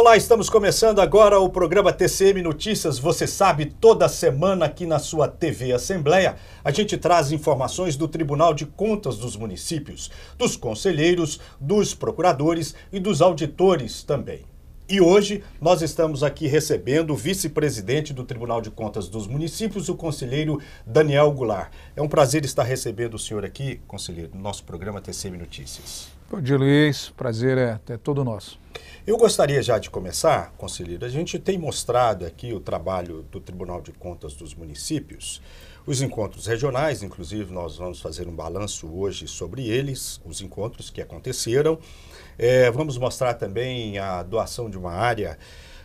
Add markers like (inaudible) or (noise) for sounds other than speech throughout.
Olá, estamos começando agora o programa TCM Notícias. Você sabe, toda semana aqui na sua TV Assembleia, a gente traz informações do Tribunal de Contas dos municípios, dos conselheiros, dos procuradores e dos auditores também. E hoje nós estamos aqui recebendo o vice-presidente do Tribunal de Contas dos Municípios, o conselheiro Daniel Goulart. É um prazer estar recebendo o senhor aqui, conselheiro, no nosso programa TCM Notícias. Bom dia, Luiz. Prazer é, é todo nosso. Eu gostaria já de começar, conselheiro, a gente tem mostrado aqui o trabalho do Tribunal de Contas dos Municípios, os encontros regionais, inclusive nós vamos fazer um balanço hoje sobre eles, os encontros que aconteceram. É, vamos mostrar também a doação de uma área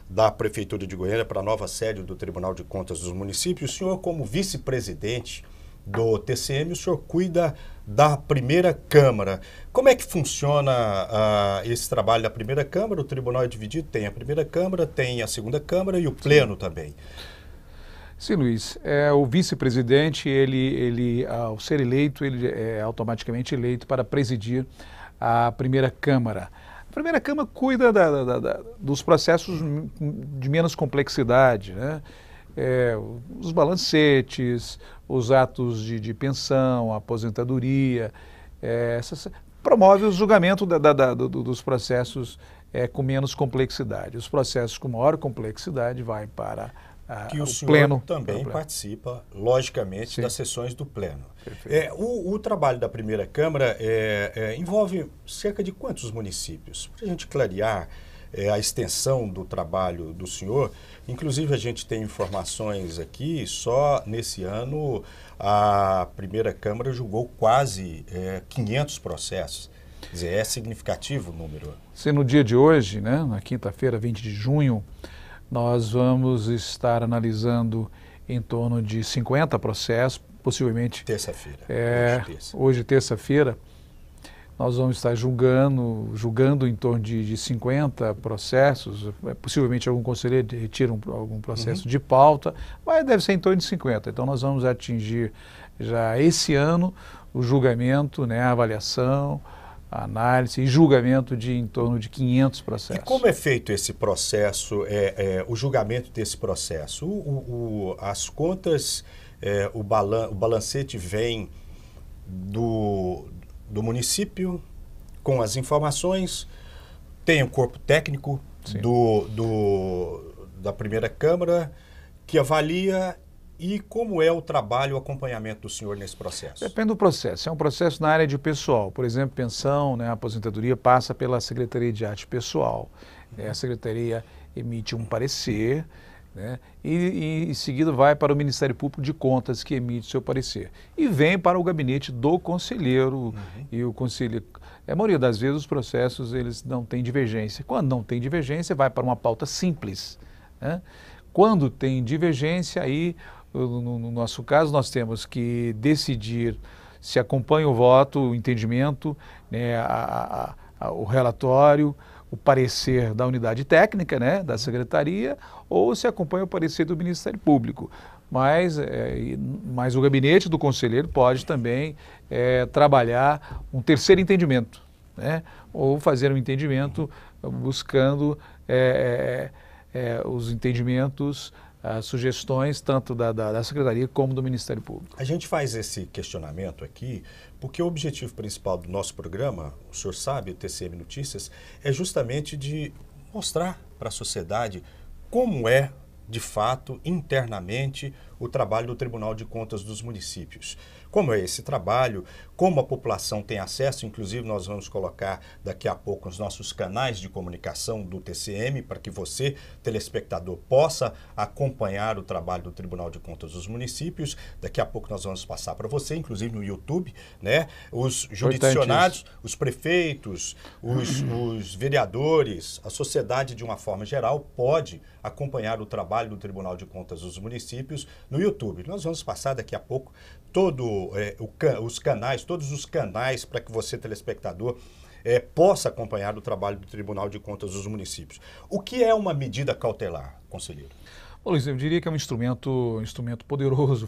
da Prefeitura de Goiânia para a nova sede do Tribunal de Contas dos Municípios. O senhor, como vice-presidente do TCM, o senhor cuida da primeira Câmara. Como é que funciona uh, esse trabalho da primeira Câmara? O tribunal é dividido, tem a primeira Câmara, tem a segunda Câmara e o Pleno Sim. também. Sim, Luiz. É, o vice-presidente, ele, ele, ao ah, ser eleito, ele é automaticamente eleito para presidir a primeira Câmara. A primeira Câmara cuida da, da, da, dos processos de menos complexidade, né? é, os balancetes, os atos de, de pensão, aposentadoria, é, essas, promove o julgamento da, da, da, do, dos processos é, com menos complexidade. Os processos com maior complexidade vai para a, que o, o pleno também pleno. participa, logicamente, Sim. das sessões do pleno. É, o, o, trabalho da primeira Câmara é, é, envolve cerca de quantos municípios? Para a gente clarear é, a extensão do trabalho do senhor. Inclusive, a gente tem informações aqui, só nesse ano a primeira Câmara julgou quase é, 500 processos. Quer dizer, é significativo o número. Se no dia de hoje, né, na quinta-feira, 20 de junho, nós vamos estar analisando em torno de 50 processos, possivelmente. Terça-feira. É, hoje, terça-feira. Terça nós vamos estar julgando, julgando em torno de, de 50 processos, é, possivelmente algum conselheiro retira um, algum processo uhum. de pauta, mas deve ser em torno de 50. Então nós vamos atingir já esse ano o julgamento, né, a avaliação, a análise e julgamento de em torno de 500 processos. E como é feito esse processo, é, é o julgamento desse processo? O, o, o as contas, é, o, balan o balancete vem do, do município com as informações, tem o corpo técnico do, do, da primeira Câmara que avalia e como é o trabalho, o acompanhamento do senhor nesse processo? Depende do processo. É um processo na área de pessoal. Por exemplo, pensão, né, aposentadoria passa pela Secretaria de Arte Pessoal. É, a Secretaria emite um parecer né? E, e, em seguida vai para o Ministério Público de Contas, que emite seu parecer. E vem para o gabinete do conselheiro. Uhum. E o conselheiro. É, a maioria das vezes os processos eles não têm divergência. Quando não tem divergência, vai para uma pauta simples. Né? Quando tem divergência, aí, no, no nosso caso, nós temos que decidir se acompanha o voto, o entendimento, né, a, a, a, o relatório, o parecer da unidade técnica, né, da secretaria, ou se acompanha o parecer do Ministério Público. Mas, é, mas o gabinete do conselheiro pode também é, trabalhar um terceiro entendimento, né? ou fazer um entendimento buscando é, é, é os entendimentos as ah, sugestões tanto da, da, da, Secretaria como do Ministério Público. A gente faz esse questionamento aqui porque o objetivo principal do nosso programa, o senhor sabe, o TCM Notícias, é justamente de mostrar para a sociedade como é, de fato, internamente, o trabalho do Tribunal de Contas dos Municípios. Como é esse trabalho, como a população tem acesso, inclusive nós vamos colocar daqui a pouco os nossos canais de comunicação do TCM para que você, telespectador, possa acompanhar o trabalho do Tribunal de Contas dos Municípios. Daqui a pouco nós vamos passar para você, inclusive no YouTube, né? Os jurisdicionados, os prefeitos, os, os vereadores, a sociedade de uma forma geral pode acompanhar o trabalho do Tribunal de Contas dos Municípios no YouTube. Nós vamos passar daqui a pouco todo, é, o, os canais, todos os canais para que você, telespectador, é, possa acompanhar o trabalho do Tribunal de Contas dos Municípios. O que é uma medida cautelar, conselheiro? Ô, Luiz, eu diria que é um instrumento, um instrumento poderoso,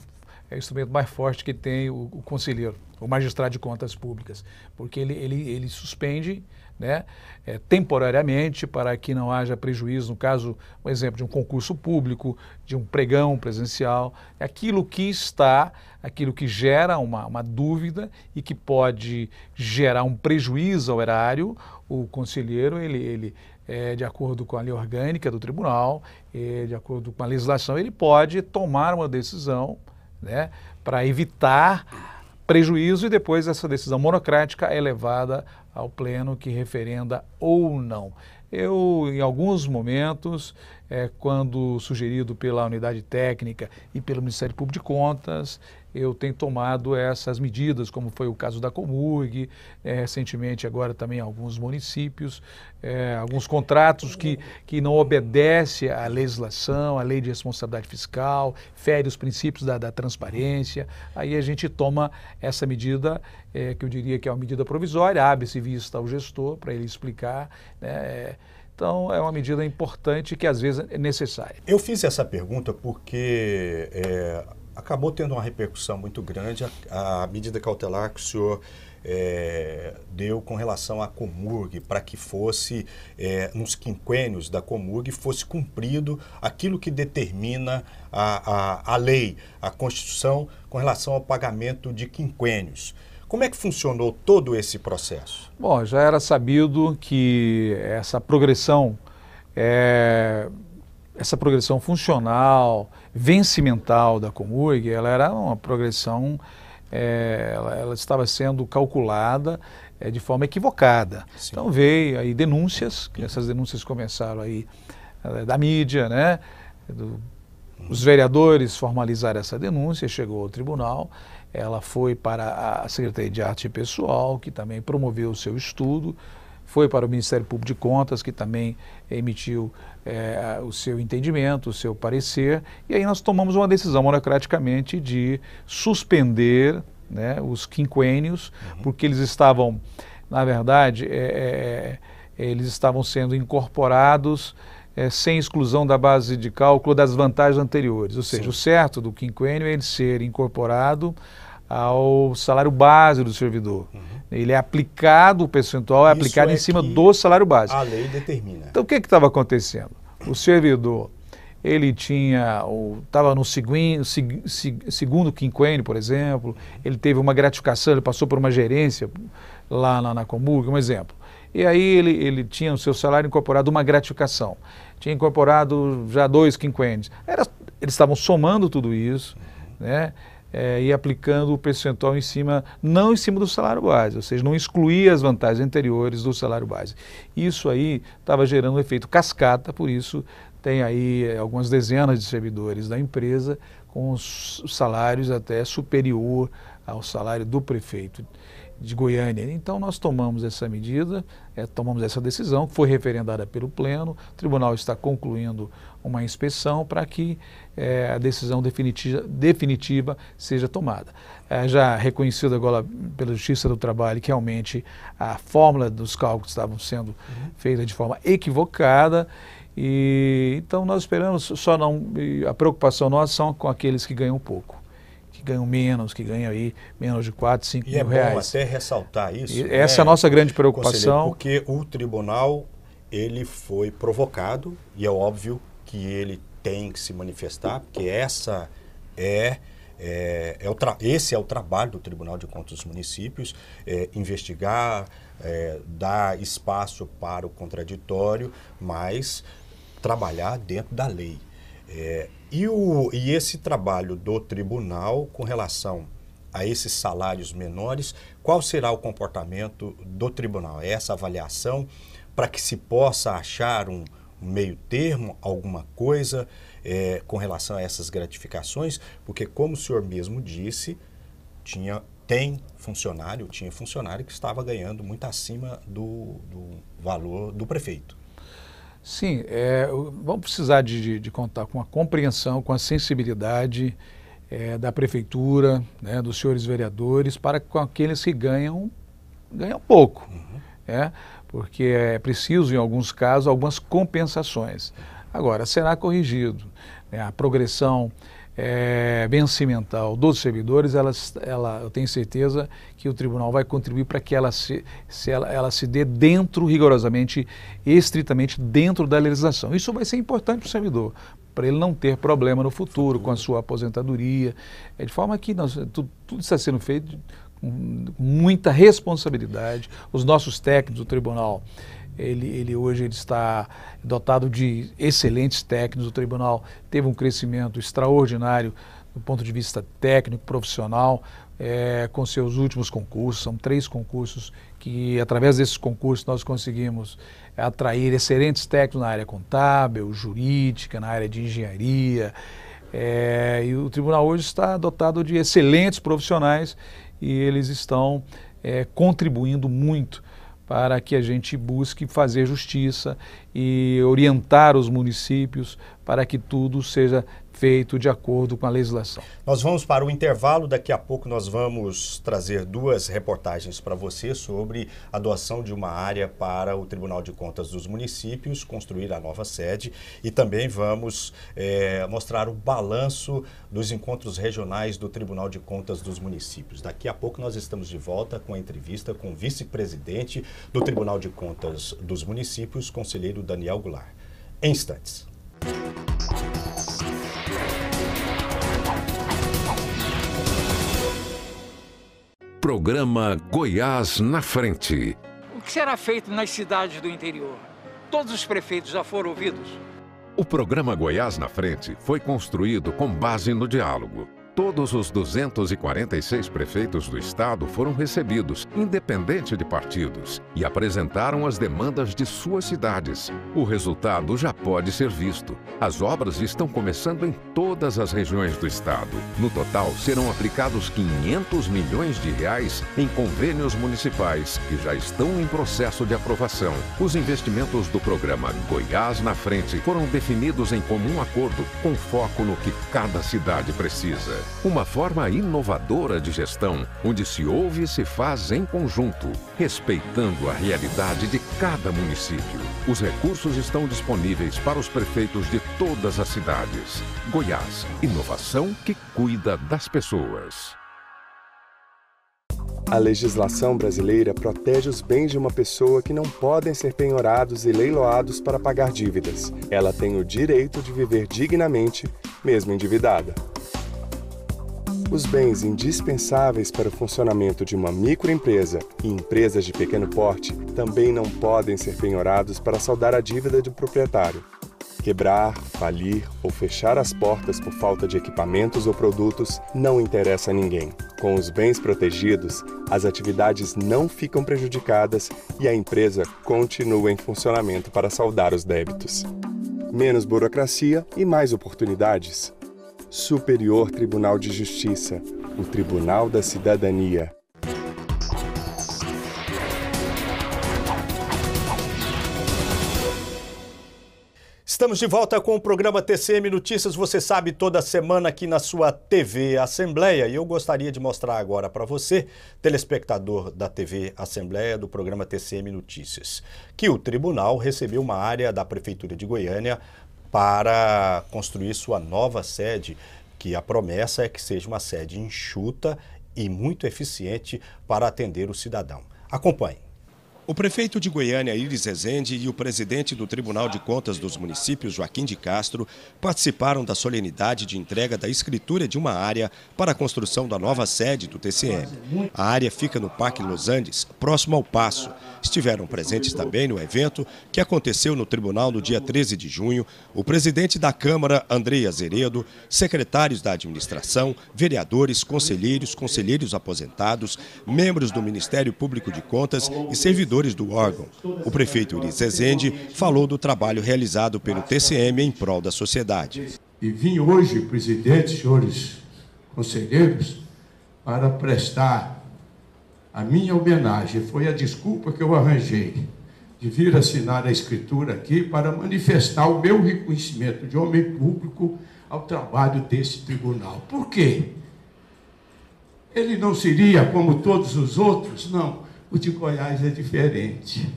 é o instrumento mais forte que tem o, o conselheiro, o magistrado de contas públicas, porque ele, ele, ele suspende né, é, temporariamente, para que não haja prejuízo, no caso, um exemplo, de um concurso público, de um pregão presencial. É aquilo que está, aquilo que gera uma, uma dúvida e que pode gerar um prejuízo ao erário, o conselheiro, ele, ele é, de acordo com a lei orgânica do tribunal, é, de acordo com a legislação, ele pode tomar uma decisão né, para evitar prejuízo e depois essa decisão monocrática é levada ao pleno que referenda ou não. Eu, em alguns momentos, é, quando sugerido pela unidade técnica e pelo Ministério Público de Contas, eu tenho tomado essas medidas, como foi o caso da Comurg, é, recentemente agora também alguns municípios, é, alguns contratos que, que não obedecem à legislação, à lei de responsabilidade fiscal, fere os princípios da, da transparência. Aí a gente toma essa medida, é, que eu diria que é uma medida provisória, abre-se vista ao gestor para ele explicar. Né, então, é uma medida importante que às vezes é necessária. Eu fiz essa pergunta porque é, acabou tendo uma repercussão muito grande a, a medida cautelar que o senhor é, deu com relação à Comurg, para que fosse, é, nos quinquênios da Comurg, fosse cumprido aquilo que determina a, a, a lei, a Constituição, com relação ao pagamento de quinquênios. Como é que funcionou todo esse processo? Bom, já era sabido que essa progressão é, essa progressão funcional, vencimental da Comurg, ela era uma progressão, é, ela, ela, estava sendo calculada é, de forma equivocada. Sim. Então veio aí denúncias, que essas denúncias começaram aí é, da mídia, né? Do, os vereadores formalizaram essa denúncia, chegou ao tribunal, ela foi para a Secretaria de Arte Pessoal, que também promoveu o seu estudo, foi para o Ministério Público de Contas, que também emitiu é, o seu entendimento, o seu parecer, e aí nós tomamos uma decisão monocraticamente de suspender né, os quinquênios, uhum. porque eles estavam, na verdade, é, é, eles estavam sendo incorporados sem exclusão da base de cálculo das vantagens anteriores. Ou seja, Sim. o certo do quinquênio é ele ser incorporado ao salário base do servidor. Uhum. Ele é aplicado, o percentual é Isso aplicado é em cima do salário básico. A lei determina. Então o que é estava acontecendo? O servidor, ele tinha, estava no segundo quinquênio, por exemplo, ele teve uma gratificação, ele passou por uma gerência lá na, na Comurg, um exemplo. E aí ele, ele tinha o seu salário incorporado uma gratificação. Tinha incorporado já dois quinquênios. Era, eles estavam somando tudo isso, né? é, e aplicando o percentual em cima, não em cima do salário base, ou seja, não excluir as vantagens anteriores do salário base. Isso aí estava gerando um efeito cascata, por isso tem aí é, algumas dezenas de servidores da empresa com salários até superior ao salário do prefeito de Goiânia. Então nós tomamos essa medida, é, tomamos essa decisão, que foi referendada pelo Pleno. O Tribunal está concluindo uma inspeção para que é, a decisão definitiva, definitiva seja tomada. É, já reconhecido agora pela Justiça do Trabalho que realmente a fórmula dos cálculos estavam sendo uhum. feita de forma equivocada. E, então nós esperamos, só não, a preocupação nossa são com aqueles que ganham pouco que ganham menos, que ganham aí menos de 4, 5 e mil é bom reais. até ressaltar isso. essa é a né, nossa grande preocupação. Porque o tribunal ele foi provocado e é óbvio que ele tem que se manifestar, porque essa é, é, é o esse é o trabalho do Tribunal de Contas dos Municípios, é, investigar, é, dar espaço para o contraditório, mas trabalhar dentro da lei. É, e, o, e esse trabalho do tribunal com relação a esses salários menores, qual será o comportamento do tribunal? É essa avaliação para que se possa achar um, meio termo, alguma coisa é, com relação a essas gratificações, porque como o senhor mesmo disse, tinha tem funcionário, tinha funcionário que estava ganhando muito acima do, do valor do prefeito. Sim, é, vamos precisar de, de, contar com a compreensão, com a sensibilidade é, da prefeitura, né, dos senhores vereadores, para com aqueles que ganham, ganham pouco. Uhum. Né, porque é preciso, em alguns casos, algumas compensações. Agora, será corrigido. Né, a progressão é, bem dos servidores, ela, ela, eu tenho certeza que o tribunal vai contribuir para que ela se, se ela, ela, se dê dentro, rigorosamente, estritamente dentro da legislação. Isso vai ser importante para o servidor, para ele não ter problema no futuro com a sua aposentadoria, é de forma que nós, tudo, tudo está sendo feito com muita responsabilidade. Os nossos técnicos do tribunal ele, ele hoje ele está dotado de excelentes técnicos. O tribunal teve um crescimento extraordinário do ponto de vista técnico, profissional, é, com seus últimos concursos. São três concursos que, através desses concursos, nós conseguimos atrair excelentes técnicos na área contábil, jurídica, na área de engenharia. É, e o tribunal hoje está dotado de excelentes profissionais e eles estão é, contribuindo muito para que a gente busque fazer justiça e orientar os municípios para que tudo seja feito de acordo com a legislação. Nós vamos para o intervalo, daqui a pouco nós vamos trazer duas reportagens para você sobre a doação de uma área para o Tribunal de Contas dos Municípios, construir a nova sede e também vamos é, mostrar o balanço dos encontros regionais do Tribunal de Contas dos Municípios. Daqui a pouco nós estamos de volta com a entrevista com o vice-presidente do Tribunal de Contas dos Municípios, conselheiro Daniel Goulart. Em instantes. Programa Goiás na Frente. O que será feito nas cidades do interior? Todos os prefeitos já foram ouvidos? O programa Goiás na Frente foi construído com base no diálogo Todos os 246 prefeitos do estado foram recebidos, independente de partidos, e apresentaram as demandas de suas cidades. O resultado já pode ser visto. As obras estão começando em todas as regiões do estado. No total, serão aplicados 500 milhões de reais em convênios municipais que já estão em processo de aprovação. Os investimentos do programa Goiás na Frente foram definidos em comum acordo, com foco no que cada cidade precisa. Uma forma inovadora de gestão, onde se ouve e se faz em conjunto, respeitando a realidade de cada município. Os recursos estão disponíveis para os prefeitos de todas as cidades. Goiás, inovação que cuida das pessoas. A legislação brasileira protege os bens de uma pessoa que não podem ser penhorados e leiloados para pagar dívidas. Ela tem o direito de viver dignamente, mesmo endividada. Os bens indispensáveis para o funcionamento de uma microempresa e empresas de pequeno porte também não podem ser penhorados para saldar a dívida do proprietário. Quebrar, falir ou fechar as portas por falta de equipamentos ou produtos não interessa a ninguém. Com os bens protegidos, as atividades não ficam prejudicadas e a empresa continua em funcionamento para saldar os débitos. Menos burocracia e mais oportunidades. Superior Tribunal de Justiça, o Tribunal da Cidadania. Estamos de volta com o programa TCM Notícias. Você sabe, toda semana aqui na sua TV Assembleia. E eu gostaria de mostrar agora para você, telespectador da TV Assembleia, do programa TCM Notícias, que o tribunal recebeu uma área da Prefeitura de Goiânia para construir sua nova sede, que a promessa é que seja uma sede enxuta e muito eficiente para atender o cidadão. Acompanhe. O prefeito de Goiânia, Iris Rezende, e o presidente do Tribunal de Contas dos Municípios, Joaquim de Castro, participaram da solenidade de entrega da escritura de uma área para a construção da nova sede do TCM. A área fica no Parque Los Andes, próximo ao Passo. Estiveram presentes também no evento, que aconteceu no tribunal no dia 13 de junho, o presidente da Câmara, Andrei Azeredo, secretários da administração, vereadores, conselheiros, conselheiros aposentados, membros do Ministério Público de Contas e servidores servidores do órgão. O prefeito Ulisses Zezende falou do trabalho realizado pelo TCM em prol da sociedade. E vim hoje, presidente, senhores conselheiros, para prestar a minha homenagem. Foi a desculpa que eu arranjei de vir assinar a escritura aqui para manifestar o meu reconhecimento de homem público ao trabalho desse tribunal. Por quê? Ele não seria como todos os outros, não o de Goiás é diferente.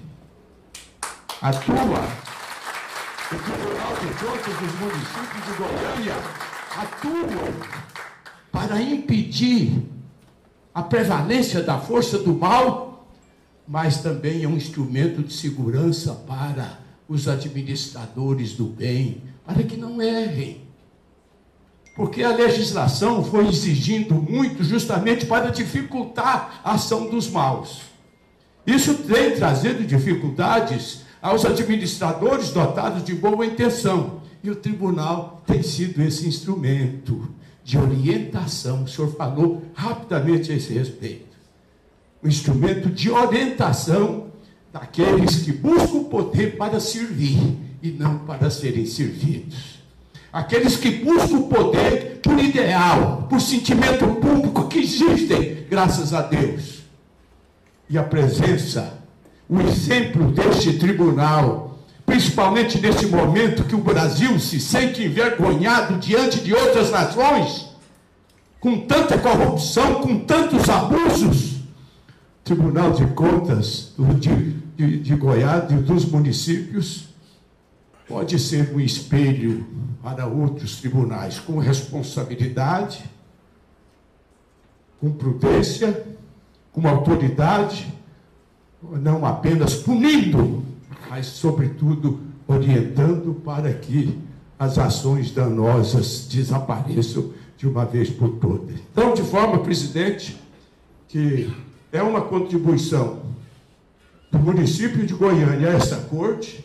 A tua, o Tribunal de Contas dos municípios de Goiânia atua para impedir a prevalência da força do mal, mas também é um instrumento de segurança para os administradores do bem, para que não errem. Porque a legislação foi exigindo muito justamente para dificultar a ação dos maus. Isso tem trazido dificuldades aos administradores dotados de boa intenção. E o tribunal tem sido esse instrumento de orientação. O senhor falou rapidamente a esse respeito. Um instrumento de orientação daqueles que buscam o poder para servir e não para serem servidos. Aqueles que buscam o poder por ideal, por sentimento público que existem, graças a Deus e a presença, o exemplo deste tribunal, principalmente nesse momento que o Brasil se sente envergonhado diante de outras nações, com tanta corrupção, com tantos abusos. Tribunal de Contas do, de, de, de Goiás e dos municípios pode ser um espelho para outros tribunais, com responsabilidade, com prudência com autoridade, não apenas punindo, mas, sobretudo, orientando para que as ações danosas desapareçam de uma vez por todas. Então, de forma, presidente, que é uma contribuição do município de Goiânia a essa corte,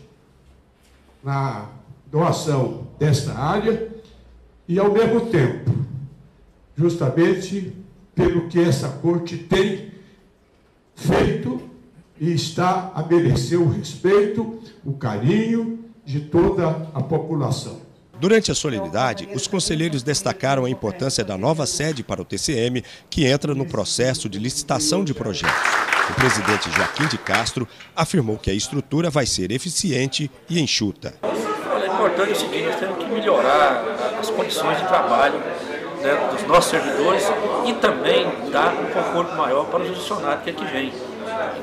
na doação desta área, e ao mesmo tempo, justamente pelo que essa corte tem feito e está a merecer o respeito, o carinho de toda a população. Durante a solenidade, os conselheiros destacaram a importância da nova sede para o TCM, que entra no processo de licitação de projetos. O presidente Joaquim de Castro afirmou que a estrutura vai ser eficiente e enxuta. É importante o seguinte, nós temos que melhorar as condições de trabalho né, dos nossos servidores e também dar um conforto maior para os funcionários que é que vem.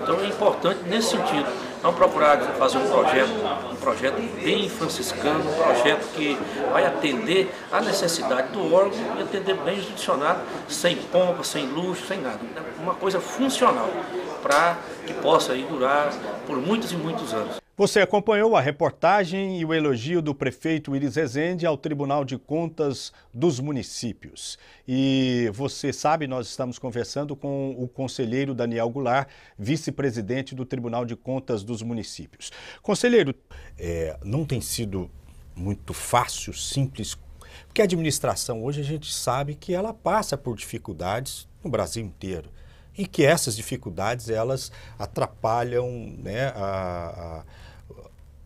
Então é importante nesse sentido. Não procurar fazer um projeto, um projeto bem franciscano, um projeto que vai atender à necessidade do órgão e atender bem os funcionários, sem pompa, sem luxo, sem nada. É uma coisa funcional para que possa aí, durar por muitos e muitos anos. Você acompanhou a reportagem e o elogio do prefeito Iris Rezende ao Tribunal de Contas dos Municípios. E você sabe, nós estamos conversando com o conselheiro Daniel Goulart, vice-presidente do Tribunal de Contas dos Municípios. Conselheiro, é, não tem sido muito fácil, simples, porque a administração hoje a gente sabe que ela passa por dificuldades no Brasil inteiro e que essas dificuldades elas atrapalham né, a, a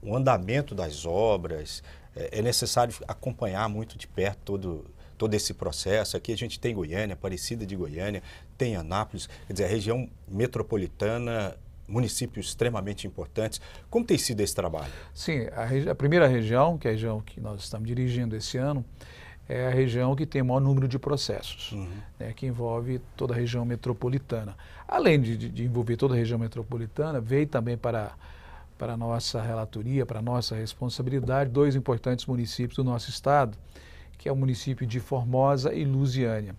o andamento das obras, é, é necessário acompanhar muito de perto todo, todo esse processo. Aqui a gente tem Goiânia, Aparecida de Goiânia, tem Anápolis, quer dizer, a região metropolitana municípios extremamente importantes. Como tem sido esse trabalho? Sim, a, a, primeira região, que é a região que nós estamos dirigindo esse ano, é a região que tem o maior número de processos, uhum. né, que envolve toda a região metropolitana. Além de, de, envolver toda a região metropolitana, veio também para para nossa relatoria, para nossa responsabilidade, dois importantes municípios do nosso estado, que é o município de Formosa e Lusiânia.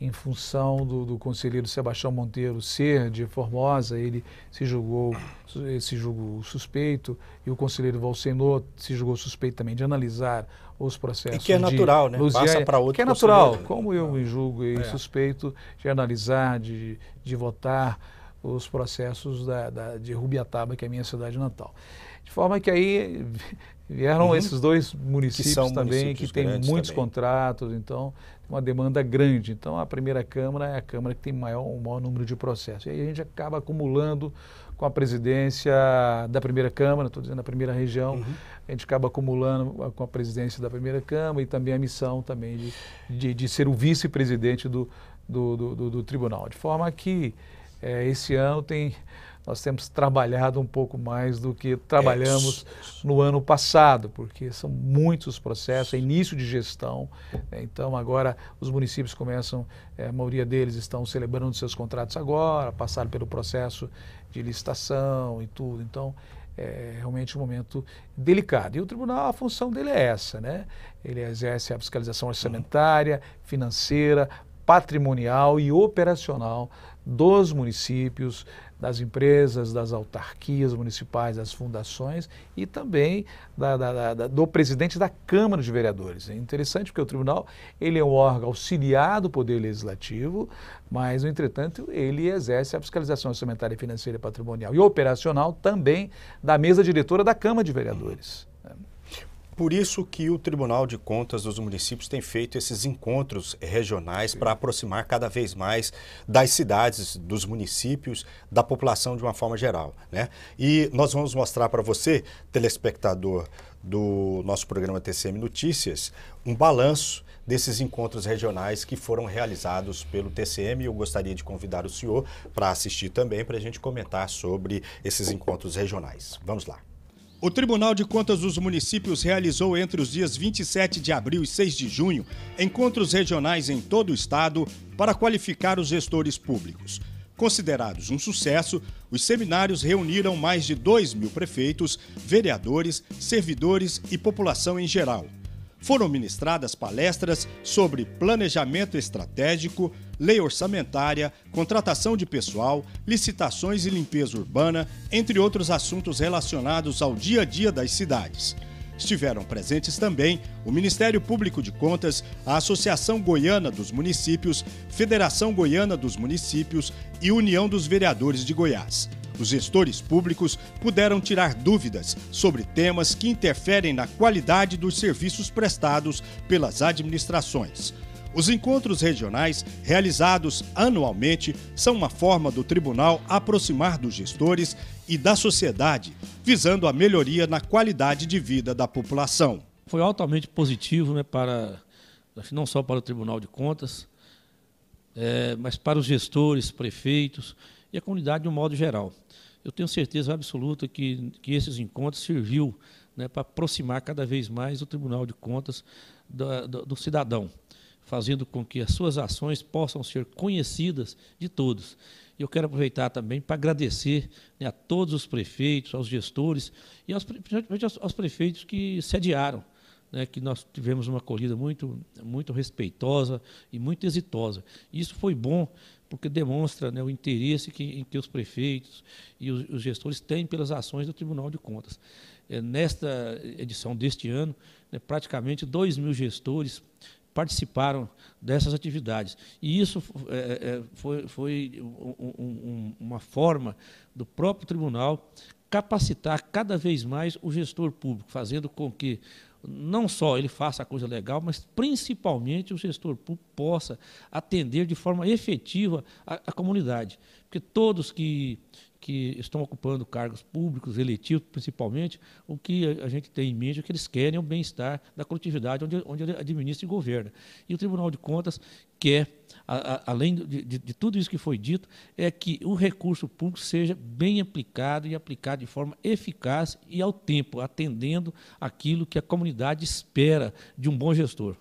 Em função do, do conselheiro Sebastião Monteiro ser de Formosa, ele se julgou, se julgou suspeito e o conselheiro Valsenor se julgou suspeito também de analisar os processos. E que é natural, né? Lusiânia, Passa para outro. Que é natural, como eu me julgo e é. suspeito de analisar, de, de votar os processos da, da, de Rubiataba, que é a minha cidade natal. De forma que aí (laughs) vieram uhum. esses dois municípios que também, municípios que têm muitos também. contratos, então uma demanda grande. Então a primeira Câmara é a Câmara que tem maior, o maior número de processos. E aí a gente acaba acumulando com a presidência da primeira Câmara, estou dizendo a primeira região, uhum. a gente acaba acumulando com a presidência da primeira Câmara e também a missão também de, de, de ser o vice-presidente do do, do, do, do tribunal. De forma que é, esse ano tem, nós temos trabalhado um pouco mais do que trabalhamos é, no ano passado, porque são muitos processos, é início de gestão. Né? Então, agora os municípios começam, é, a maioria deles estão celebrando seus contratos agora, passaram pelo processo de licitação e tudo. Então, é realmente um momento delicado. E o tribunal, a função dele é essa, né? Ele exerce a fiscalização orçamentária, financeira, patrimonial e operacional dos municípios, das empresas, das autarquias municipais, das fundações e também da, da, da, do presidente da Câmara de Vereadores. É interessante porque o tribunal ele é um órgão auxiliar do Poder Legislativo, mas, entretanto, ele exerce a fiscalização orçamentária, financeira, patrimonial e operacional também da mesa diretora da Câmara de Vereadores por isso que o Tribunal de Contas dos municípios tem feito esses encontros regionais para aproximar cada vez mais das cidades, dos municípios, da população de uma forma geral. Né? E nós vamos mostrar para você, telespectador do nosso programa TCM Notícias, um balanço desses encontros regionais que foram realizados pelo TCM. Eu gostaria de convidar o senhor para assistir também, para a gente comentar sobre esses encontros regionais. Vamos lá. O Tribunal de Contas dos Municípios realizou entre os dias 27 de abril e 6 de junho encontros regionais em todo o estado para qualificar os gestores públicos. Considerados um sucesso, os seminários reuniram mais de 2 mil prefeitos, vereadores, servidores e população em geral. Foram ministradas palestras sobre planejamento estratégico, lei orçamentária, contratação de pessoal, licitações e limpeza urbana, entre outros assuntos relacionados ao dia a dia das cidades. Estiveram presentes também o Ministério Público de Contas, a Associação Goiana dos Municípios, Federação Goiana dos Municípios e União dos Vereadores de Goiás. Os gestores públicos puderam tirar dúvidas sobre temas que interferem na qualidade dos serviços prestados pelas administrações. Os encontros regionais, realizados anualmente, são uma forma do tribunal aproximar dos gestores e da sociedade, visando a melhoria na qualidade de vida da população. Foi altamente positivo né, para, assim, não só para o Tribunal de Contas, é, mas para os gestores, prefeitos e a comunidade de um modo geral. Eu tenho certeza absoluta que, que esses encontros serviu né, para aproximar cada vez mais o Tribunal de Contas do, do, do cidadão fazendo com que as suas ações possam ser conhecidas de todos. E eu quero aproveitar também para agradecer né, a todos os prefeitos, aos gestores e aos, principalmente aos, aos prefeitos que sediaram né, que nós tivemos uma corrida muito, muito respeitosa e muito exitosa. Isso foi bom porque demonstra né, o interesse que, em que os prefeitos e os, os, gestores têm pelas ações do Tribunal de Contas. É, nesta edição deste ano, né, praticamente 2 mil gestores participaram dessas atividades. E isso é, é foi, foi um, um, uma forma do próprio tribunal capacitar cada vez mais o gestor público, fazendo com que não só ele faça a coisa legal, mas principalmente o gestor público possa atender de forma efetiva a, a comunidade porque todos que, que estão ocupando cargos públicos, eletivos principalmente, o que a gente tem em mente é que eles querem o bem-estar da coletividade onde, onde ele administra e governa. E o Tribunal de Contas quer, a, a, além de, de, de, tudo isso que foi dito, é que o recurso público seja bem aplicado e aplicado de forma eficaz e ao tempo, atendendo aquilo que a comunidade espera de um bom gestor.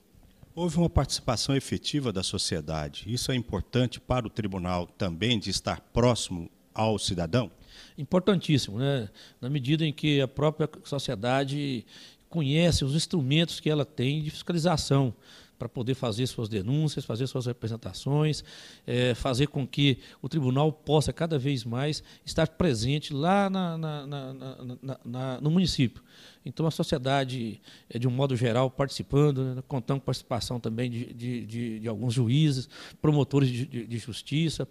Houve uma participação efetiva da sociedade. Isso é importante para o tribunal também de estar próximo ao cidadão? Importantíssimo, né? na medida em que a própria sociedade conhece os instrumentos que ela tem de fiscalização para poder fazer suas denúncias, fazer suas representações, é, fazer com que o tribunal possa cada vez mais estar presente lá na, na, na, no município. Então, a sociedade, é, de um modo geral, participando, né, contando com a participação também de, de, de, de alguns juízes, promotores de, justiça,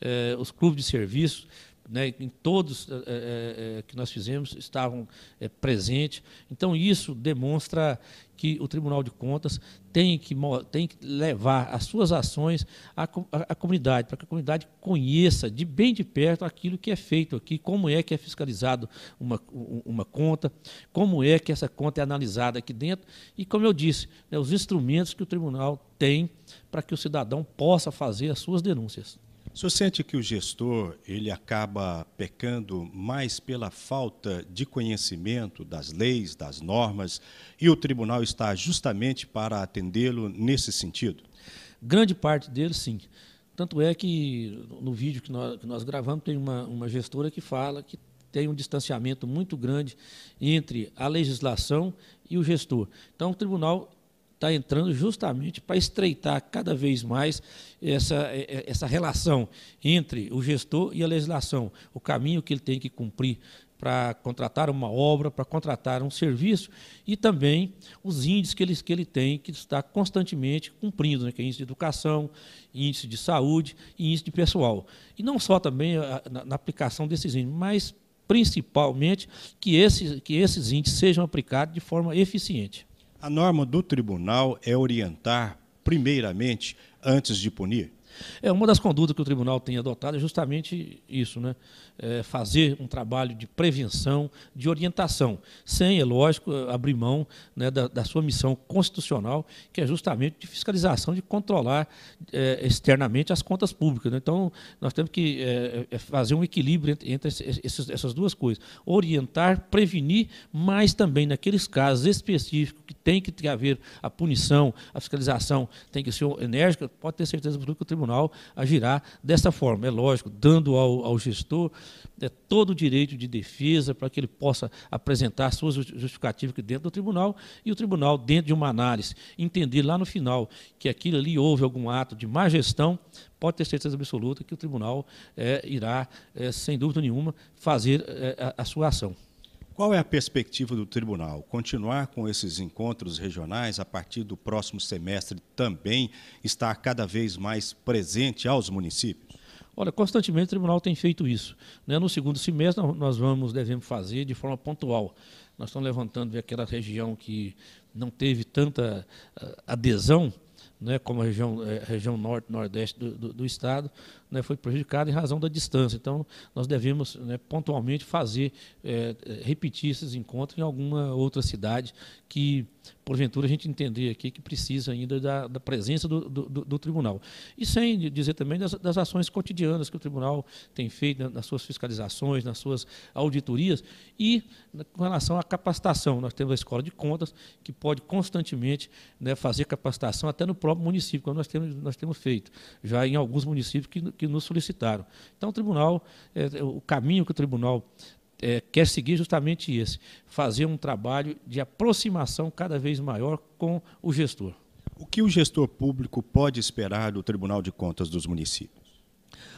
é, os clubes de serviços né, em todos é, é, que nós fizemos estavam é, presentes. Então, isso demonstra que o Tribunal de Contas tem que, tem que levar as suas ações à, à, comunidade, para que a comunidade conheça de bem de perto aquilo que é feito aqui, como é que é fiscalizado uma, uma conta, como é que essa conta é analisada aqui dentro e, como eu disse, né, os instrumentos que o tribunal tem para que o cidadão possa fazer as suas denúncias. O senhor sente que o gestor ele acaba pecando mais pela falta de conhecimento das leis, das normas, e o tribunal está justamente para atendê-lo nesse sentido? Grande parte dele, sim. Tanto é que no vídeo que nós, que nós gravamos tem uma, uma gestora que fala que tem um distanciamento muito grande entre a legislação e o gestor. Então, o tribunal está entrando justamente para estreitar cada vez mais essa, é, é, essa relação entre o gestor e a legislação, o caminho que ele tem que cumprir para contratar uma obra, para contratar um serviço e também os índices que ele, que ele tem que está constantemente cumprindo, né, que é índice de educação, índice de saúde e índice de pessoal. E não só também a, na, na aplicação desses índices, mas principalmente que esses, que esses índices sejam aplicados de forma eficiente. A norma do tribunal é orientar, primeiramente, antes de punir. É uma das condutas que o tribunal tem adotado é justamente isso, né? É fazer um trabalho de prevenção, de orientação, sem, é lógico, abrir mão né, da, da, sua missão constitucional, que é justamente de fiscalização, de controlar é, externamente as contas públicas. Né? Então, nós temos que é, é fazer um equilíbrio entre, entre esses, essas duas coisas: orientar, prevenir, mas também naqueles casos específicos que tem que haver a punição, a fiscalização tem que ser enérgica, pode ter certeza que o tribunal Tribunal agirá dessa forma, é lógico, dando ao, ao gestor é, todo o direito de defesa para que ele possa apresentar suas justificativas dentro do tribunal e o tribunal, dentro de uma análise, entender lá no final que aquilo ali houve algum ato de má gestão, pode ter certeza absoluta que o tribunal é, irá, é, sem dúvida nenhuma, fazer é, a, a sua ação. Qual é a perspectiva do tribunal? Continuar com esses encontros regionais a partir do próximo semestre também está cada vez mais presente aos municípios? Olha, constantemente o tribunal tem feito isso. Né? No segundo semestre nós vamos, devemos fazer de forma pontual. Nós estamos levantando aquela região que não teve tanta ah, adesão, né, como a região, a eh, região norte, nordeste do, do, do estado, né, foi prejudicada em razão da distância. Então, nós devemos né, pontualmente fazer, é, repetir esses encontros em alguma outra cidade que, porventura, a gente entender aqui que precisa ainda da, da presença do, do, do, tribunal. E sem dizer também das, das, ações cotidianas que o tribunal tem feito né, nas suas fiscalizações, nas suas auditorias e né, com relação à capacitação. Nós temos a Escola de Contas, que pode constantemente né, fazer capacitação até no próprio município, como nós temos, nós temos feito, já em alguns municípios que que nos solicitaram. Então, o tribunal, é, é, o caminho que o tribunal é, quer seguir é justamente esse, fazer um trabalho de aproximação cada vez maior com o gestor. O que o gestor público pode esperar do Tribunal de Contas dos municípios?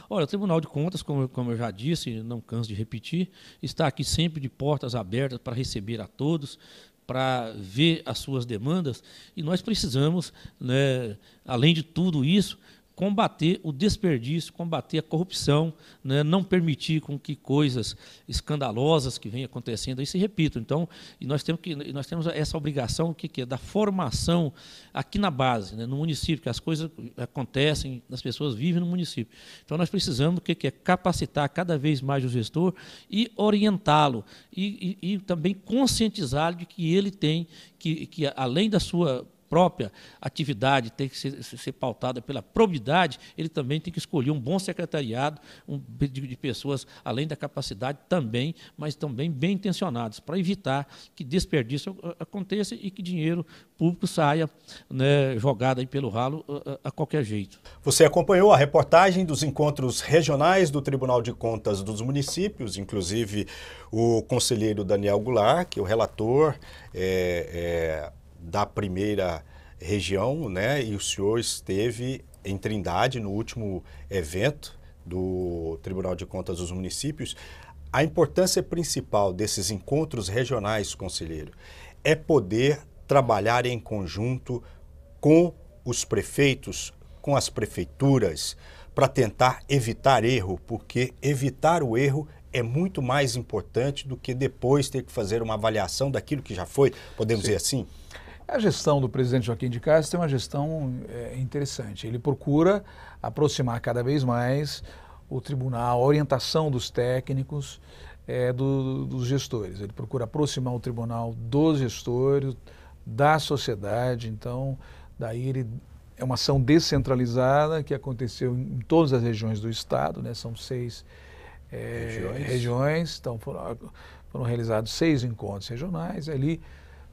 Olha, o Tribunal de Contas, como, como eu já disse, não canso de repetir, está aqui sempre de portas abertas para receber a todos, para ver as suas demandas, e nós precisamos, né, além de tudo isso, combater o desperdício, combater a corrupção, né, não permitir com que coisas escandalosas que vêm acontecendo aí se repitam. Então, e nós temos que nós temos essa obrigação que, que é da formação aqui na base, né, no município, que as coisas acontecem, as pessoas vivem no município. Então, nós precisamos que, que é capacitar cada vez mais o gestor e orientá-lo e, e, e também conscientizá-lo de que ele tem que, que além da sua própria atividade tem que ser, ser pautada pela probidade, ele também tem que escolher um bom secretariado um, de, de pessoas, além da capacidade também, mas também bem intencionadas, para evitar que desperdício aconteça e que dinheiro público saia né, jogado aí pelo ralo a, a qualquer jeito. Você acompanhou a reportagem dos encontros regionais do Tribunal de Contas dos Municípios, inclusive o conselheiro Daniel Goulart, que é o relator, é, é da primeira região, né? E o senhor esteve em Trindade no último evento do Tribunal de Contas dos Municípios. A importância principal desses encontros regionais, conselheiro, é poder trabalhar em conjunto com os prefeitos, com as prefeituras, para tentar evitar erro, porque evitar o erro é muito mais importante do que depois ter que fazer uma avaliação daquilo que já foi, podemos Sim. dizer assim? A gestão do presidente Joaquim de Castro é uma gestão é, interessante. Ele procura aproximar cada vez mais o tribunal, a orientação dos técnicos é, do, dos gestores. Ele procura aproximar o tribunal dos gestores, da sociedade. Então, daí ele é uma ação descentralizada que aconteceu em todas as regiões do estado, né? São seis é, regiões. regiões. Então foram, foram realizados seis encontros regionais ali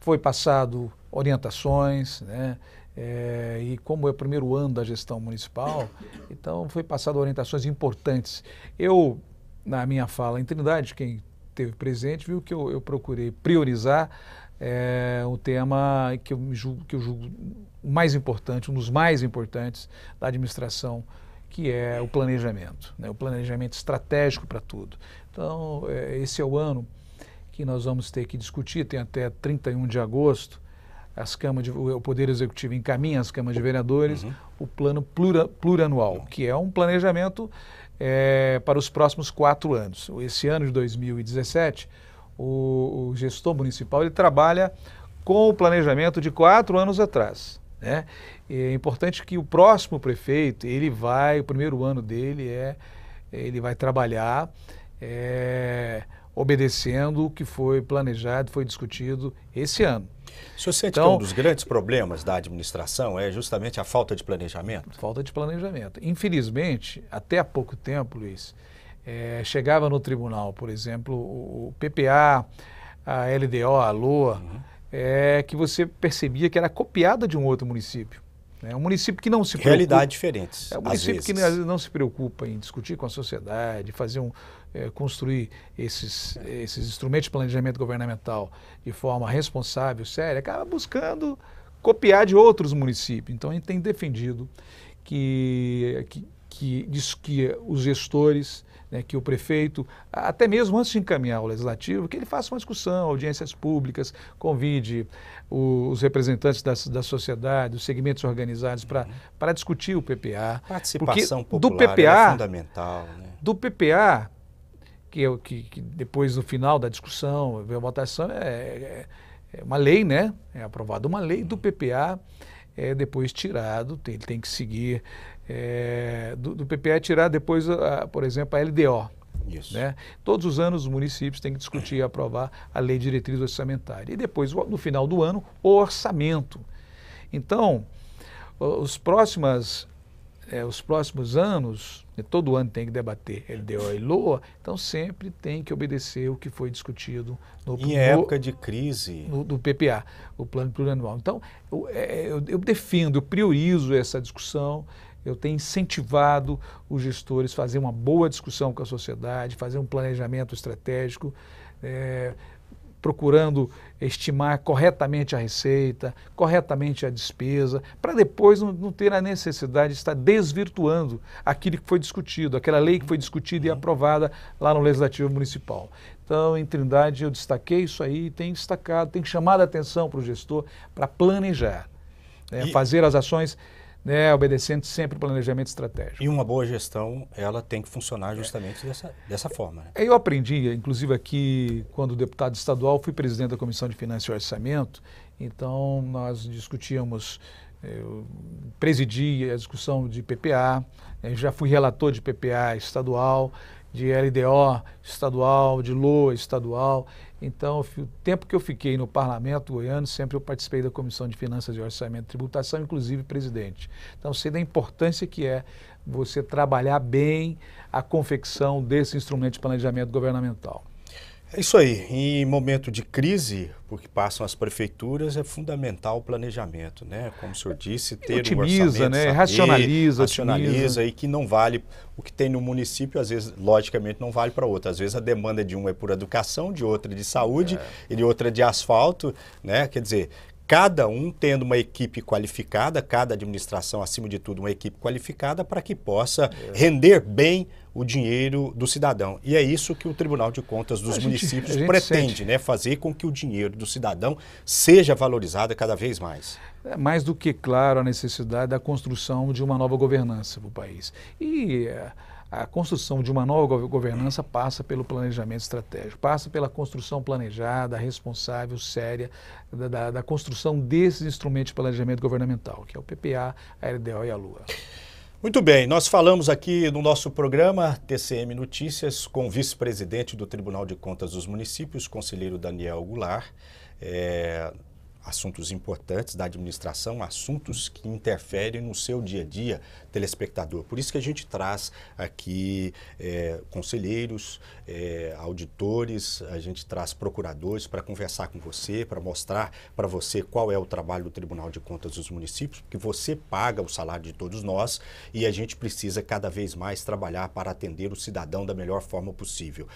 foi passado orientações, né? É, e como é o primeiro ano da gestão municipal, então foi passado orientações importantes. Eu, na minha fala em Trindade, quem esteve presente viu que eu, eu procurei priorizar é, o tema que eu, julgo, que eu julgo mais importante, um dos mais importantes da administração, que é o planejamento, né? o planejamento estratégico para tudo. Então, é, esse é o ano que nós vamos ter que discutir, tem até 31 de agosto, as câmaras de, o Poder Executivo encaminha as câmaras de vereadores uhum. o plano plura, plurianual, uhum. que é um planejamento é, para os próximos quatro anos. Esse ano de 2017, o, o gestor municipal ele trabalha com o planejamento de quatro anos atrás. Né? É importante que o próximo prefeito, ele vai, o primeiro ano dele é, ele vai trabalhar é, obedecendo o que foi planejado, foi discutido esse ano. O senhor sente então, que um dos grandes problemas da administração é justamente a falta de planejamento? Falta de planejamento. Infelizmente, até há pouco tempo, Luiz, é, chegava no tribunal, por exemplo, o PPA, a LDO, a LOA, uhum. é, que você percebia que era copiada de um outro município. É um município que não se preocupa. Realidades diferentes. É um município que não se preocupa em discutir com a sociedade, fazer um, é, construir esses, esses instrumentos de planejamento governamental de forma responsável, séria, acaba buscando copiar de outros municípios. Então a gente tem defendido que, que, que, diz que os gestores, né, que o prefeito, até mesmo antes de encaminhar o legislativo, que ele faça uma discussão, audiências públicas, convide os representantes da, da sociedade, os segmentos organizados para discutir o PPA. Participação popular do PPA, é fundamental. Né? Do PPA que, que, que depois no final da discussão, a votação, é, é, é, uma lei, né? É aprovada uma lei do PPA, é depois tirado, tem, ele tem que seguir. É, do, do, PPA é tirar depois, a, por exemplo, a LDO. Isso. Né? Todos os anos os municípios têm que discutir e aprovar a lei de diretriz orçamentária. E depois, no final do ano, o orçamento. Então, os próximas é, os próximos anos, né, todo ano tem que debater LDO e LOA, então sempre tem que obedecer o que foi discutido no Em no, época de crise. No, do PPA, o Plano Plurianual. Então, eu, é, é, eu, eu defendo, eu priorizo essa discussão, eu tenho incentivado os gestores a fazer uma boa discussão com a sociedade, fazer um planejamento estratégico. É, procurando estimar corretamente a receita, corretamente a despesa, para depois não, não, ter a necessidade de estar desvirtuando aquilo que foi discutido, aquela lei que foi discutida e uhum. aprovada lá no Legislativo Municipal. Então, em Trindade, eu destaquei isso aí, tem destacado, tem chamado a atenção para o gestor para planejar, né, fazer as ações né, obedecendo sempre o planejamento estratégico. E uma boa gestão, ela tem que funcionar justamente é. dessa, dessa forma. Né? É, eu aprendi, inclusive aqui, quando deputado estadual, fui presidente da Comissão de Finanças e Orçamento, então nós discutíamos, eh, eu presidi a discussão de PPA, né, já fui relator de PPA estadual, de LDO estadual, de LOA estadual, então, o tempo que eu fiquei no parlamento goiano, sempre eu participei da Comissão de Finanças e Orçamento e Tributação, inclusive presidente. Então, sei da importância que é você trabalhar bem a confecção desse instrumento de planejamento governamental. É isso aí. Em momento de crise, porque passam as prefeituras, é fundamental o planejamento, né? Como o senhor disse, ter otimiza, um orçamento, né? Saber, racionaliza, racionaliza e que não vale o que tem no município, às vezes, logicamente, não vale para outro. Às vezes a demanda de um é por educação, de outra é de saúde é. e de outra é de asfalto, né? Quer dizer, cada um tendo uma equipe qualificada, cada administração, acima de tudo, uma equipe qualificada para que possa é. render bem o dinheiro do cidadão. E é isso que o Tribunal de Contas dos a Municípios gente, pretende, né? Fazer com que o dinheiro do cidadão seja valorizado cada vez mais. É mais do que claro a necessidade da construção de uma nova governança para o país. E eh, a construção de uma nova governança passa pelo planejamento estratégico, passa pela construção planejada, responsável, séria, da, da, da construção desses instrumentos de planejamento governamental, que é o PPA, a LDO e a LUA. Muito bem, nós falamos aqui no nosso programa TCM Notícias com o vice-presidente do Tribunal de Contas dos Municípios, conselheiro Daniel Goulart. É, assuntos importantes da administração, assuntos que interferem no seu dia a dia, telespectador. Por isso que a gente traz aqui é, conselheiros, é, auditores, a gente traz procuradores para conversar com você, para mostrar para você qual é o trabalho do Tribunal de Contas dos Municípios, porque você paga o salário de todos nós e a gente precisa cada vez mais trabalhar para atender o cidadão da melhor forma possível.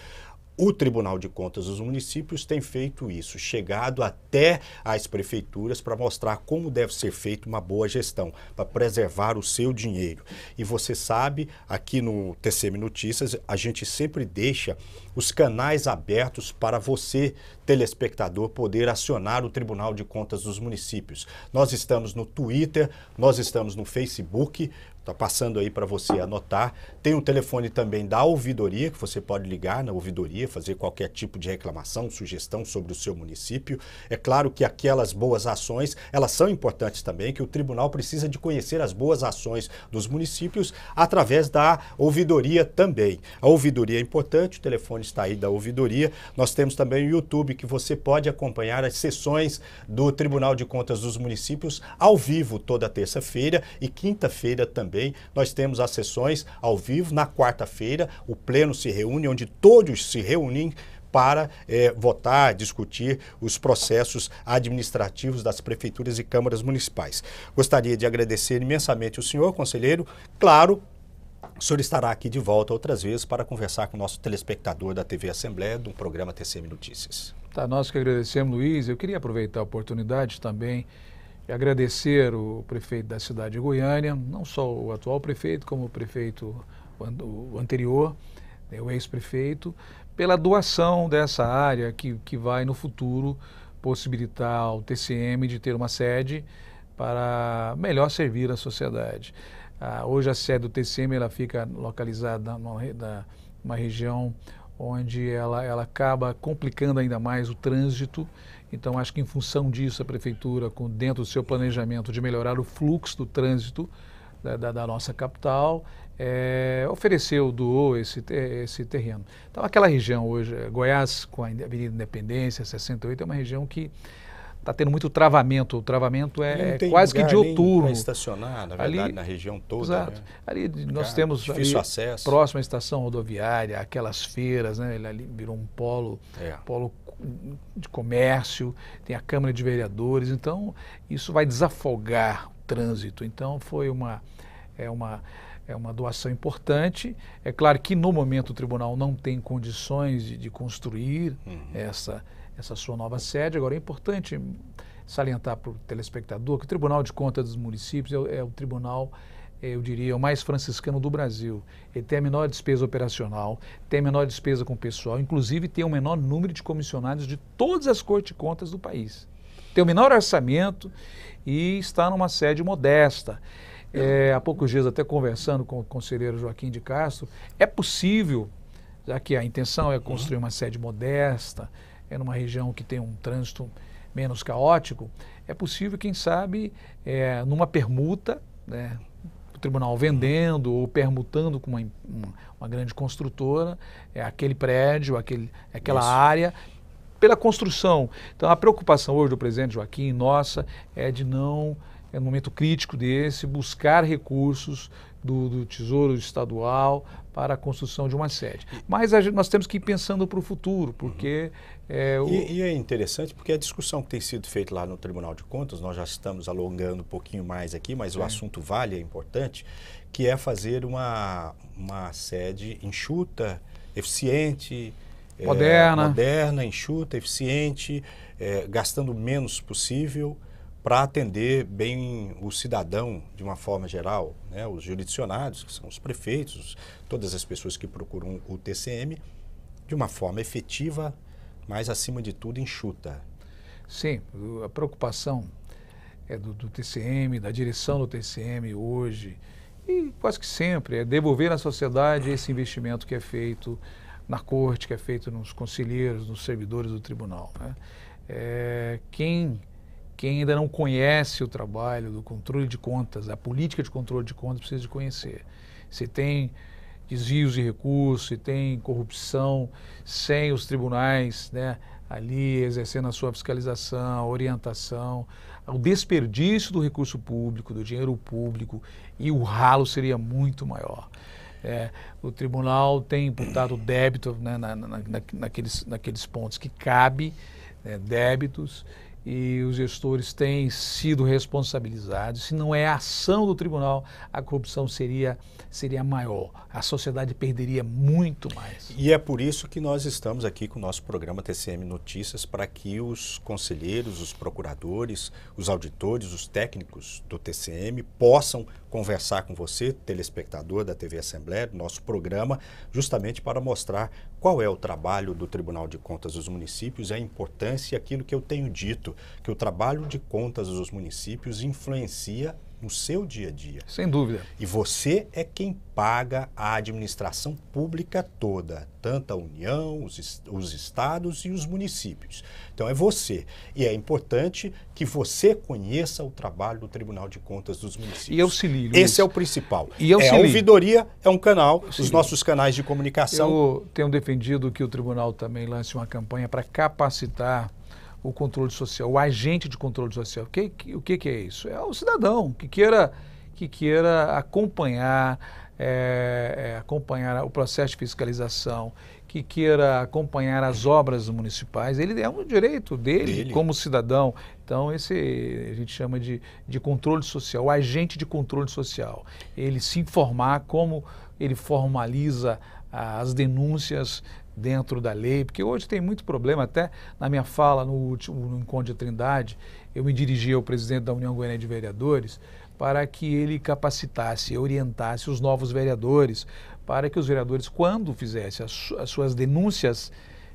O Tribunal de Contas dos Municípios tem feito isso, chegado até as prefeituras para mostrar como deve ser feita uma boa gestão, para preservar o seu dinheiro. E você sabe, aqui no TCM Notícias, a gente sempre deixa os canais abertos para você, telespectador, poder acionar o Tribunal de Contas dos Municípios. Nós estamos no Twitter, nós estamos no Facebook, Está passando aí para você anotar. Tem um telefone também da ouvidoria, que você pode ligar na ouvidoria, fazer qualquer tipo de reclamação, sugestão sobre o seu município. É claro que aquelas boas ações, elas são importantes também, que o tribunal precisa de conhecer as boas ações dos municípios através da ouvidoria também. A ouvidoria é importante, o telefone está aí da ouvidoria. Nós temos também o YouTube, que você pode acompanhar as sessões do Tribunal de Contas dos Municípios ao vivo toda terça-feira e quinta-feira também também. Nós temos as sessões ao vivo na quarta-feira. O Pleno se reúne, onde todos se reúnem para eh, votar, discutir os processos administrativos das prefeituras e câmaras municipais. Gostaria de agradecer imensamente o senhor, conselheiro. Claro, o senhor estará aqui de volta outras vezes para conversar com o nosso telespectador da TV Assembleia, do programa TCM Notícias. Tá, nós que agradecemos, Luiz. Eu queria aproveitar a oportunidade também e agradecer o prefeito da cidade de Goiânia, não só o atual prefeito, como o prefeito o anterior, né, o ex-prefeito, pela doação dessa área que, que vai no futuro possibilitar ao TCM de ter uma sede para melhor servir a sociedade. Ah, hoje a sede do TCM ela fica localizada numa, numa região onde ela, ela acaba complicando ainda mais o trânsito então, acho que em função disso, a Prefeitura, com, dentro do seu planejamento de melhorar o fluxo do trânsito da, da, da nossa capital, é, ofereceu, doou esse, esse terreno. Então, aquela região hoje, Goiás, com a Avenida Independência, 68, é uma região que está tendo muito travamento. O travamento é quase lugar, que dioturno. estacionar, na verdade, ali, na região toda. Exato. Né? Ali é nós lugar, temos difícil ali, acesso. próxima estação rodoviária, aquelas feiras, né? Ele ali virou um polo, é. polo de comércio, tem a Câmara de Vereadores, então isso vai desafogar o trânsito. Então foi uma é uma é uma doação importante. É claro que no momento o tribunal não tem condições de, de construir uhum. essa essa sua nova sede. Agora, é importante salientar para o telespectador que o Tribunal de Contas dos Municípios é, é o tribunal, é, eu diria, o mais franciscano do Brasil. Ele tem a menor despesa operacional, tem a menor despesa com pessoal, inclusive tem o menor número de comissionados de todas as cortes de contas do país. Tem o menor orçamento e está numa sede modesta. É, há poucos dias, até conversando com o conselheiro Joaquim de Castro, é possível, já que a intenção é construir uhum. uma sede modesta, é numa região que tem um trânsito menos caótico, é possível, quem sabe, é, numa permuta, né, o tribunal vendendo ou permutando com uma, uma, uma grande construtora é, aquele prédio, aquele, aquela Isso. área, pela construção. Então, a preocupação hoje do presidente Joaquim, nossa, é de não, é, no momento crítico desse, buscar recursos do, do Tesouro Estadual para a construção de uma sede. Mas gente, nós temos que ir pensando para o futuro, porque. Uhum. É, o... e, e, é interessante porque a discussão que tem sido feita lá no Tribunal de Contas, nós já estamos alongando um pouquinho mais aqui, mas o assunto vale, é importante, que é fazer uma, uma sede enxuta, eficiente, é, moderna, é, moderna enxuta, eficiente, é, gastando o menos possível para atender bem o cidadão de uma forma geral, né? os jurisdicionados, que são os prefeitos, todas as pessoas que procuram o TCM, de uma forma efetiva, mas acima de tudo enxuta. Sim, a preocupação é do, do TCM, da direção do TCM hoje, e quase que sempre, é devolver à sociedade esse investimento que é feito na corte, que é feito nos conselheiros, nos servidores do tribunal. Né? É, quem quem ainda não conhece o trabalho do controle de contas, a política de controle de contas, precisa de conhecer. Se tem desvios de recursos, se tem corrupção, sem os tribunais né, ali exercendo a sua fiscalização, a orientação, o desperdício do recurso público, do dinheiro público, e o ralo seria muito maior. É, o tribunal tem imputado (clears throat) débito né, na, na, na, naqueles, naqueles pontos que cabe, né, débitos, e os gestores têm sido responsabilizados. Se não é a ação do tribunal, a corrupção seria, seria maior. A sociedade perderia muito mais. E é por isso que nós estamos aqui com o nosso programa TCM Notícias para que os conselheiros, os procuradores, os auditores, os técnicos do TCM possam conversar com você, telespectador da TV Assembleia, do nosso programa, justamente para mostrar qual é o trabalho do Tribunal de Contas dos Municípios, a importância e aquilo que eu tenho dito, que o trabalho de contas dos municípios influencia no seu dia a dia. Sem dúvida. E você é quem paga a administração pública toda, tanto a União, os, os estados e os municípios. Então é você. E é importante que você conheça o trabalho do Tribunal de Contas dos Municípios. E auxilie. Luiz. Esse é o principal. E auxilie. É, a ouvidoria é um canal, os nossos canais de comunicação. Eu tenho defendido que o tribunal também lance uma campanha para capacitar o controle social, o agente de controle social. O que, o que, é isso? É o cidadão que queira, que queira acompanhar, é, é, acompanhar o processo de fiscalização, que queira acompanhar as obras municipais, ele é um direito dele, dele, como cidadão. Então, esse a gente chama de, de controle social, o agente de controle social. Ele se informar como ele formaliza as denúncias dentro da lei, porque hoje tem muito problema, até na minha fala no último no encontro de Trindade, eu me dirigi ao presidente da União Goiânia de Vereadores para que ele capacitasse, orientasse os novos vereadores, para que os vereadores, quando fizessem as, as, suas denúncias,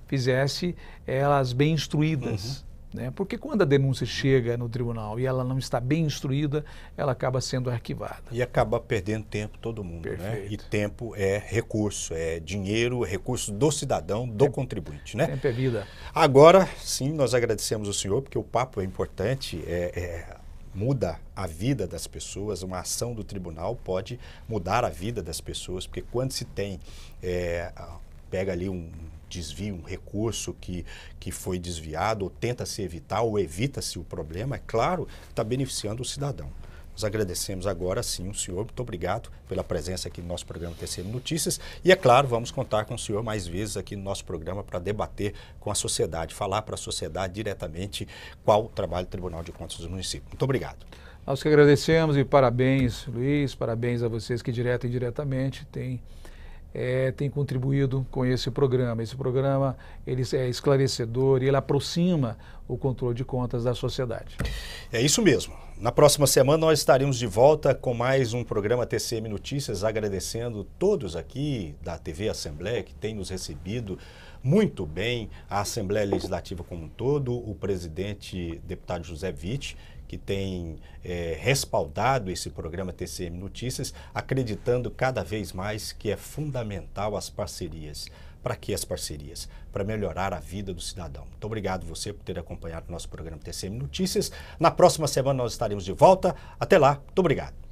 fizesse elas bem instruídas. Uhum né? Porque quando a denúncia chega no tribunal e ela não está bem instruída, ela acaba sendo arquivada. E acaba perdendo tempo todo mundo. Né? E tempo é recurso, é dinheiro, é recurso do cidadão, do tempo, contribuinte. Né? Tempo é vida. Agora, sim, nós agradecemos o senhor, porque o papo é importante, é, é muda a vida das pessoas, uma ação do tribunal pode mudar a vida das pessoas, porque quando se tem, é, pega ali um desvio, um recurso que, que foi desviado, ou tenta-se evitar, ou evita-se o problema, é claro, está beneficiando o cidadão. Nós agradecemos agora sim o senhor, muito obrigado pela presença aqui no nosso programa TCM Notícias. E é claro, vamos contar com o senhor mais vezes aqui no nosso programa para debater com a sociedade, falar para a sociedade diretamente qual o trabalho do Tribunal de Contas do município. Muito obrigado. Nós que agradecemos e parabéns, Luiz, parabéns a vocês que direto e indiretamente têm é, tem contribuído com esse programa. Esse programa ele é esclarecedor e ele aproxima o controle de contas da sociedade. É isso mesmo. Na próxima semana nós estaremos de volta com mais um programa TCM Notícias, agradecendo todos aqui da TV Assembleia que tem nos recebido muito bem, a Assembleia Legislativa como um todo, o presidente deputado José Vitti que tem é, respaldado esse programa TCM Notícias, acreditando cada vez mais que é fundamental as parcerias. Para que as parcerias? Para melhorar a vida do cidadão. Muito obrigado você por ter acompanhado o nosso programa TCM Notícias. Na próxima semana nós estaremos de volta. Até lá, muito obrigado.